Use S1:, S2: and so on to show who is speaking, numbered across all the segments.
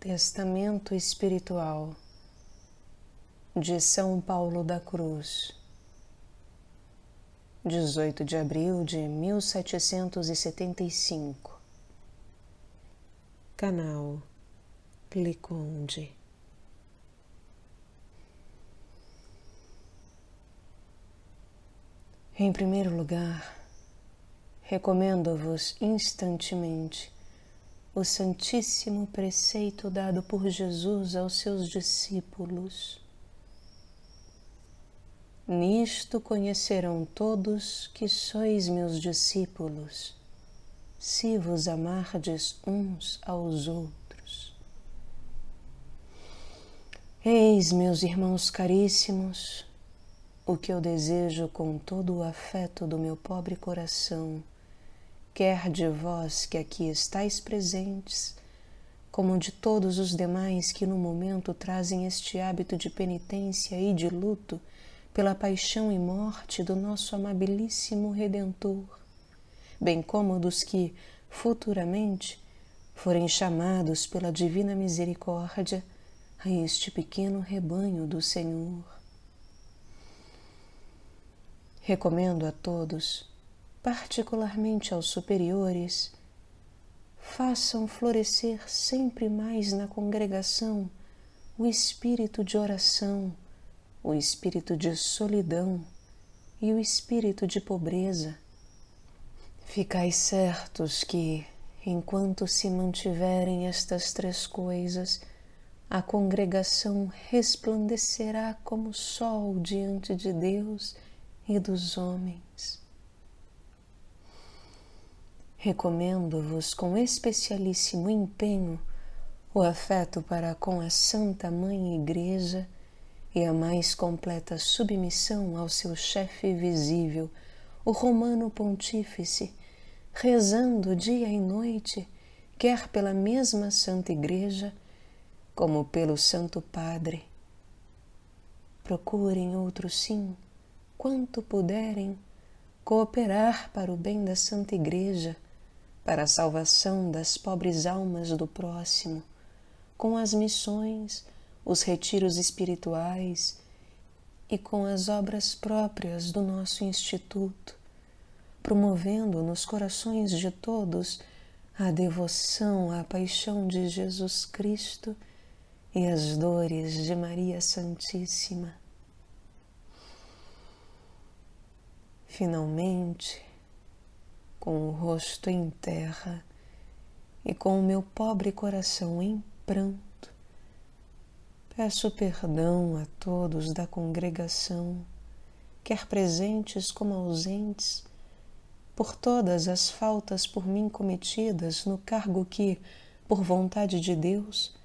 S1: Testamento Espiritual de São Paulo da Cruz, 18 de abril de 1775. Canal Cliconde. Em primeiro lugar, recomendo-vos instantemente o santíssimo preceito dado por Jesus aos seus discípulos. Nisto conhecerão todos que sois meus discípulos, se vos amardes uns aos outros. Eis, meus irmãos caríssimos, o que eu desejo com todo o afeto do meu pobre coração quer de vós que aqui estáis presentes, como de todos os demais que no momento trazem este hábito de penitência e de luto pela paixão e morte do nosso amabilíssimo Redentor, bem como dos que, futuramente, forem chamados pela divina misericórdia a este pequeno rebanho do Senhor. Recomendo a todos particularmente aos superiores, façam florescer sempre mais na congregação o espírito de oração, o espírito de solidão e o espírito de pobreza. Ficai certos que, enquanto se mantiverem estas três coisas, a congregação resplandecerá como sol diante de Deus e dos homens recomendo-vos com especialíssimo empenho o afeto para com a Santa Mãe Igreja e a mais completa submissão ao seu chefe visível, o Romano Pontífice, rezando dia e noite, quer pela mesma Santa Igreja, como pelo Santo Padre. Procurem outro sim, quanto puderem, cooperar para o bem da Santa Igreja para a salvação das pobres almas do próximo, com as missões, os retiros espirituais e com as obras próprias do nosso Instituto, promovendo nos corações de todos a devoção à paixão de Jesus Cristo e as dores de Maria Santíssima. Finalmente, com o rosto em terra e com o meu pobre coração em pranto, peço perdão a todos da congregação, quer presentes como ausentes, por todas as faltas por mim cometidas no cargo que, por vontade de Deus,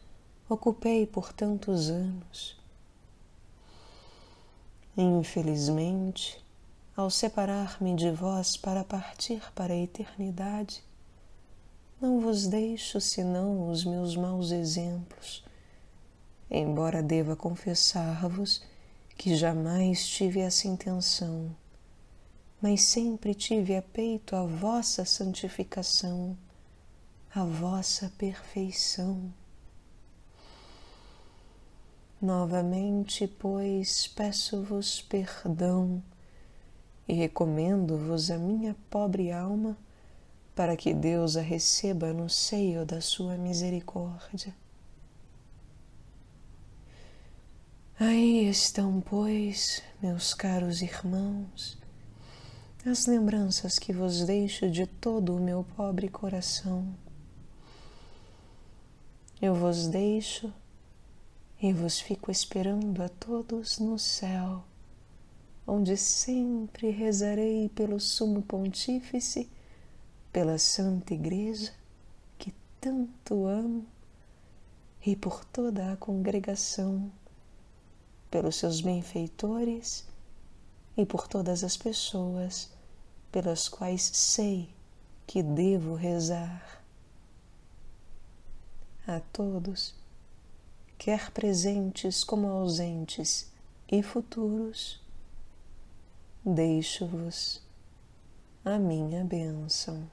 S1: ocupei por tantos anos. Infelizmente, ao separar-me de vós para partir para a eternidade, não vos deixo senão os meus maus exemplos, embora deva confessar-vos que jamais tive essa intenção, mas sempre tive a peito a vossa santificação, a vossa perfeição. Novamente, pois, peço-vos perdão e recomendo-vos a minha pobre alma, para que Deus a receba no seio da sua misericórdia. Aí estão, pois, meus caros irmãos, as lembranças que vos deixo de todo o meu pobre coração. Eu vos deixo e vos fico esperando a todos no céu onde sempre rezarei pelo Sumo Pontífice, pela Santa Igreja, que tanto amo, e por toda a congregação, pelos seus benfeitores e por todas as pessoas pelas quais sei que devo rezar. A todos, quer presentes como ausentes e futuros, deixo-vos a minha bênção.